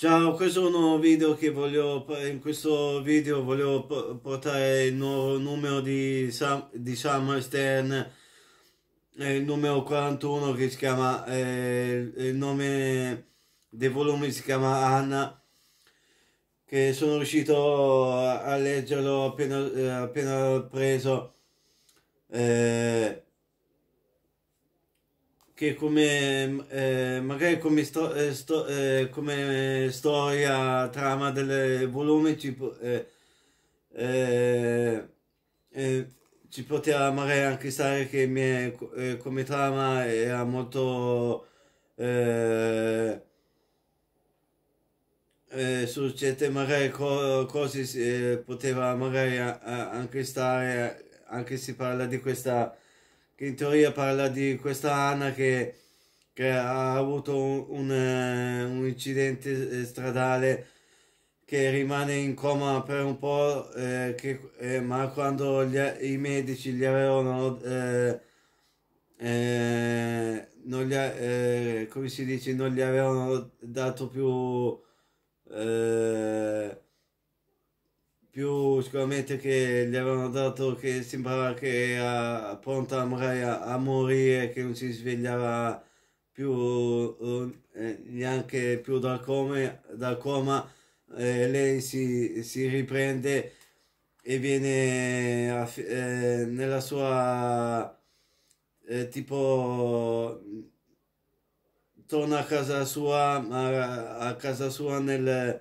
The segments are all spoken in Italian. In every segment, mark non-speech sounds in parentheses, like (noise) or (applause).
Ciao, questo è un nuovo video che voglio, in questo video voglio portare il nuovo numero di, Sam, di Summer Stern, il numero 41 che si chiama, eh, il nome del volume si chiama Anna, che sono riuscito a leggerlo appena, eh, appena preso. Eh, che come eh, magari come, sto, eh, sto, eh, come, storia trama del volume ci, eh, eh, eh, ci poteva magari anche stare che mie, come trama era molto su certe magari co cose poteva magari anche stare anche si parla di questa che in teoria parla di questa Anna che, che ha avuto un, un, eh, incidente eh, stradale che rimane in coma per un po', eh, che, eh, ma quando gli, i medici gli avevano... Eh, eh, non gli, eh, come si dice, non gli avevano dato più eh, più sicuramente che gli avevano dato che sembrava che era pronta a, a morire, che non si svegliava più eh, neanche più dal, come, dal coma, eh, lei si, si, riprende e viene a, eh, nella sua eh, tipo torna a casa sua a, a casa sua nel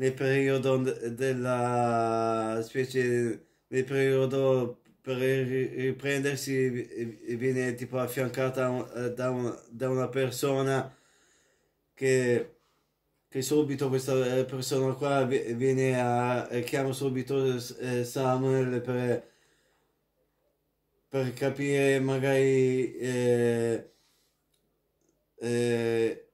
nel periodo della specie nel periodo per riprendersi viene tipo affiancata eh, da, un, da una persona che, che, subito questa eh, persona qua viene a eh, chiama subito Samuel per, per capire magari eh, eh,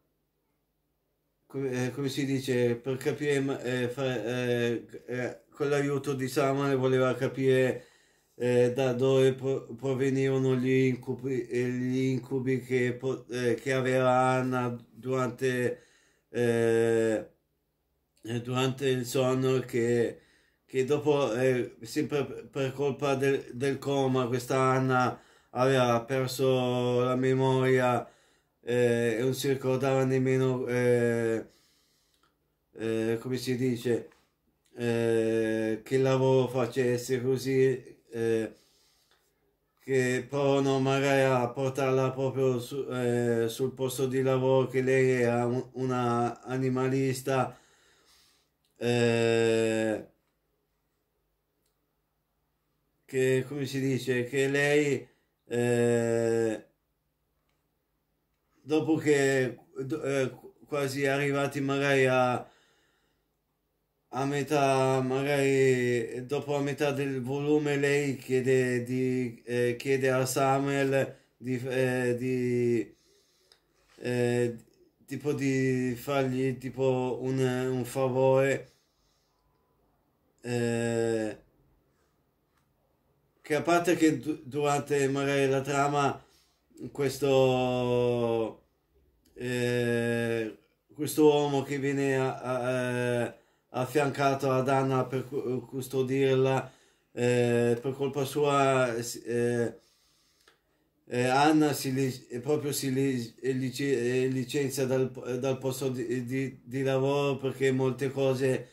come, eh, come si dice, per capire, eh, fare, eh, eh, con l'aiuto di Samuel voleva capire da dove pro provenivano gli incubi, gli incubi che, che, aveva Anna durante, durante il sonno che che dopo, eh, sempre per colpa del, del coma, questa Anna aveva perso la memoria eh, non si ricordava nemmeno eh, eh, come si dice eh, che lavoro facesse così eh, che provano magari a portarla proprio su, eh, sul posto di lavoro che lei era un, una animalista che come si dice che lei dopo che eh, quasi arrivati magari a, a metà, magari dopo la metà del volume, lei chiede, di, eh, chiede a Samuel di, eh, di eh, tipo di fargli tipo un, un favore eh, che a parte che durante magari la trama questo, eh, questo uomo che viene a, a, a, eh, affiancato ad Anna per custodirla eh, per colpa sua eh, eh, Anna si, eh, proprio si lic licenzia dal, dal posto di, di, di, lavoro perché molte cose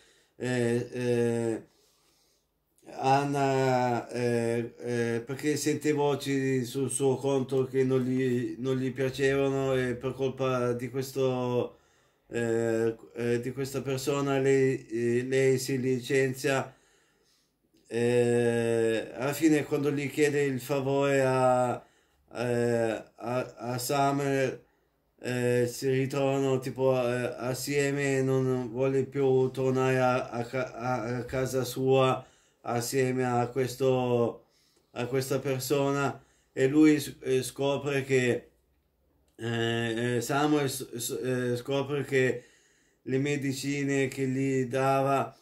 Anna, eh, eh, perché sente voci sul suo conto che non gli, non gli piacevano e per colpa di, questo, eh, eh di questa persona lei, eh, lei si licenzia. Eh, alla fine quando gli chiede il favore a, a, a, a Summer si ritrovano tipo assieme e non vuole più tornare a, a, a casa sua assieme a, questo, a questa persona e lui eh, scopre che eh, eh Samuel eh, scopre che le medicine che gli dava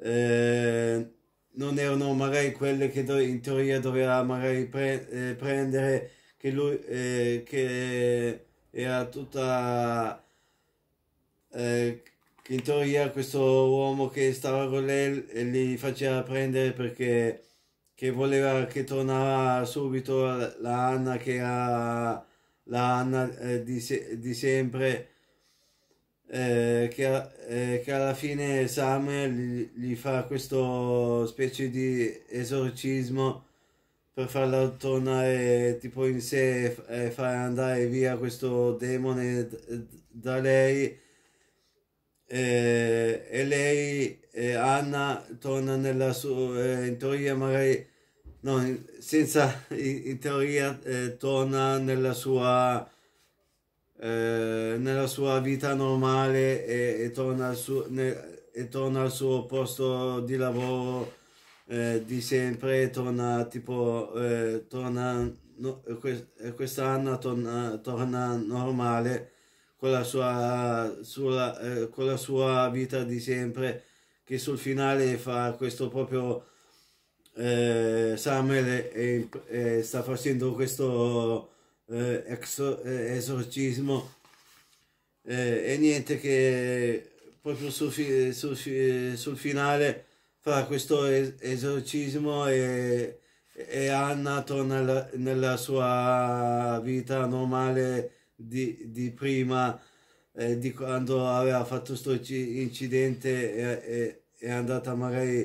eh, non erano magari quelle che in teoria doveva magari pre eh, prendere che lui che era tutta eh, che in teoria questo uomo che stava con lei e eh, li faceva prendere perché che voleva che tornava subito la Anna che era la Anna eh, di, di, sempre eh, che, eh, che, alla fine Samuel gli, gli, fa questo specie di esorcismo per farla tornare tipo in sé e far andare via questo demone da lei eh, e lei, eh, Anna, torna nella sua, eh, in teoria magari, no, in, senza, in, in teoria eh, torna nella sua, eh, nella sua vita normale e, e torna al suo, ne, e torna al suo posto di lavoro eh, di sempre, torna tipo, torna, no, quest'anno torna, torna normale con la sua, sulla, eh, con la sua vita di sempre, che sul finale fa questo proprio eh, Samuel e, e sta facendo questo eh, exor eh, esorcismo eh, e niente che proprio sul, fi sul, sul finale fa questo es esorcismo e, e Anna torna nella sua vita normale di, di prima, eh, di quando aveva fatto questo incidente e, e, è andata magari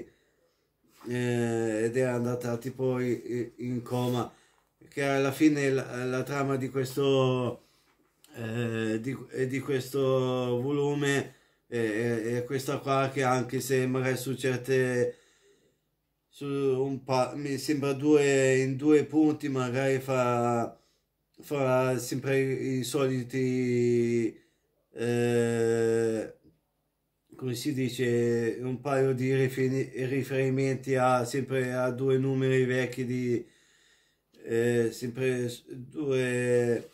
eh, ed è andata tipo in coma che alla fine la, la trama di questo eh, di, di, questo volume eh, è, questa qua che anche se magari su certe su un pa- mi sembra due in due punti magari fa farà sempre i soliti eh, come si dice un paio di riferimenti a sempre a due numeri vecchi di eh, sempre due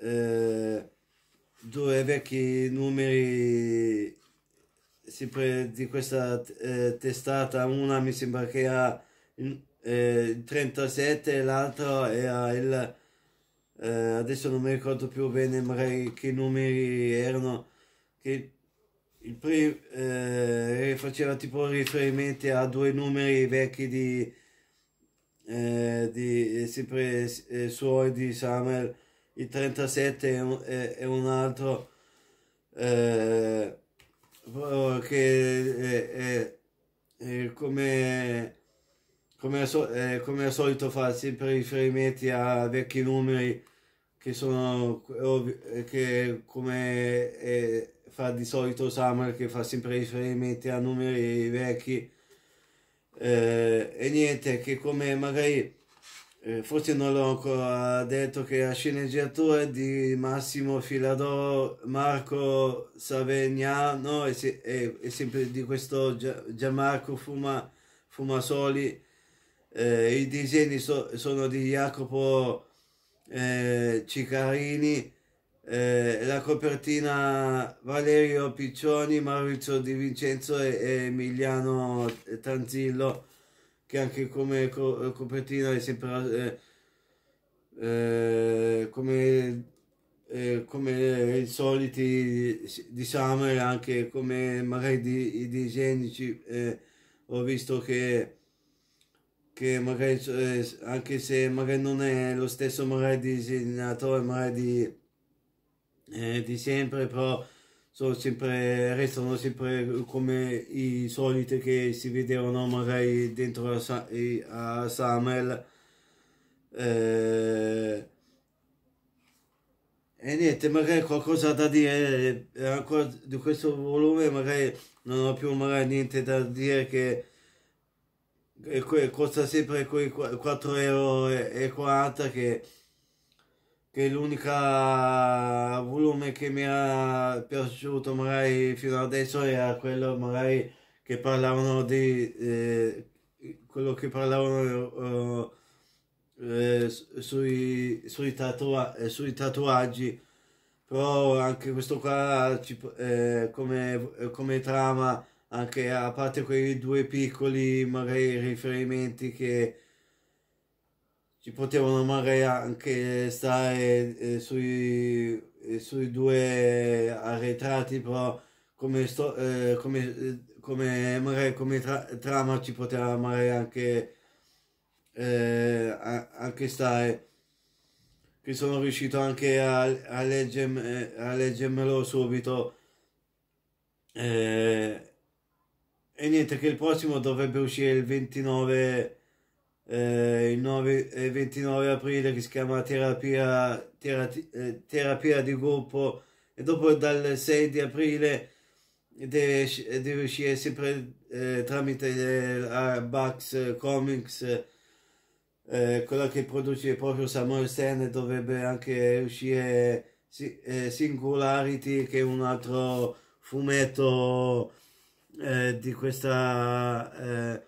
eh, due vecchi numeri sempre di questa eh, testata una mi sembra che ha mm, eh, il 37 e l'altra è il eh, adesso non mi ricordo più bene magari che numeri erano, che il primo eh, faceva tipo riferimenti a due numeri vecchi di, eh, di eh, sempre eh, suoi di Samuel, il 37 è un, è, è un altro eh, oh, che è, eh, è come come al, solito fa sempre riferimenti a vecchi numeri che sono che come eh, fa di solito Summer che fa sempre riferimenti a numeri vecchi eh, e niente che come magari eh, forse non l'ho ancora detto che la sceneggiatura di Massimo Filadoro Marco Savegnano e, se, e, e sempre di questo Gianmarco Fuma, Fumasoli eh, i disegni so, sono di Jacopo eh, Cicarini, eh, la copertina Valerio Piccioni, Maurizio Di Vincenzo e, e Emiliano Tanzillo, che anche come co copertina è sempre eh, eh come, eh, come i soliti diciamo, e anche come magari di, i disegni, eh, ho visto che che magari eh, anche se magari non è lo stesso magari disegnatore magari di, eh, di sempre però sono sempre restano sempre come i soliti che si vedevano magari dentro a, a Samuel eh, e niente magari qualcosa da dire eh, ancora di questo volume magari non ho più magari niente da dire che e costa sempre quei 4,40 euro che, che è l'unica volume che mi ha piaciuto magari fino adesso era quello magari che parlavano di eh, quello che parlavano eh, eh sui, sui, tatua eh, sui tatuaggi però anche questo qua eh, come, come trama anche a parte quei due piccoli magari riferimenti che ci potevano magari anche stare eh, sui, eh, sui, due arretrati, però come, sto, eh, come, eh, come, magari come tra, trama ci poteva magari anche, eh, anche stare. Che sono riuscito anche a, a, leggem, eh, a leggermelo subito. Eh, e niente, che il prossimo dovrebbe uscire il 29, eh, il 9, eh, 29 aprile che si chiama terapia, terati, eh, terapia di gruppo e dopo dal 6 di aprile deve, deve uscire sempre eh, tramite eh, Bugs Comics eh, quella che produce proprio Samuel Stan e dovrebbe anche uscire eh, Singularity che è un altro fumetto eh, di questa eh,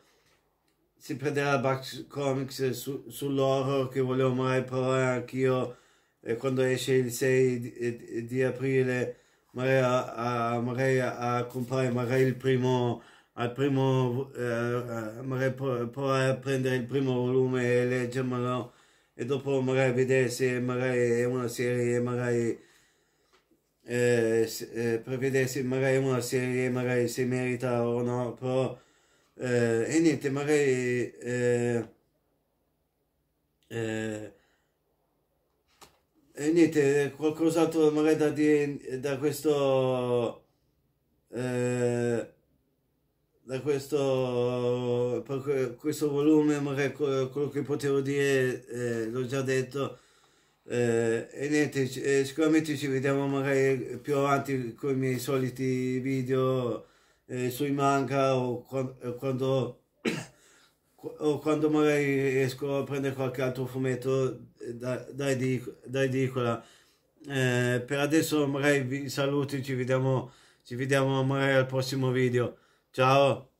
si prenderà Bugs Comics su, sull'horror che volevo mai provare anch'io eh, quando esce il 6 di, eh, di aprile magari a, a, magari a, comprare magari il primo al primo eh, magari provare a prendere il primo volume e leggermelo e dopo magari vedere se magari è una serie magari eh, eh, se eh, magari una serie magari se merita o no però eh, e niente magari eh, eh, e niente qualcos'altro magari da dire da questo da questo per questo volume magari quello che potevo dire l'ho già detto eh, e niente eh, sicuramente ci vediamo magari più avanti con i miei soliti video eh, sui manga o quando, (coughs) quando o quando magari riesco a prendere qualche altro fumetto eh, da, da, edico, da eh, per adesso magari vi saluto ci vediamo ci vediamo magari al prossimo video ciao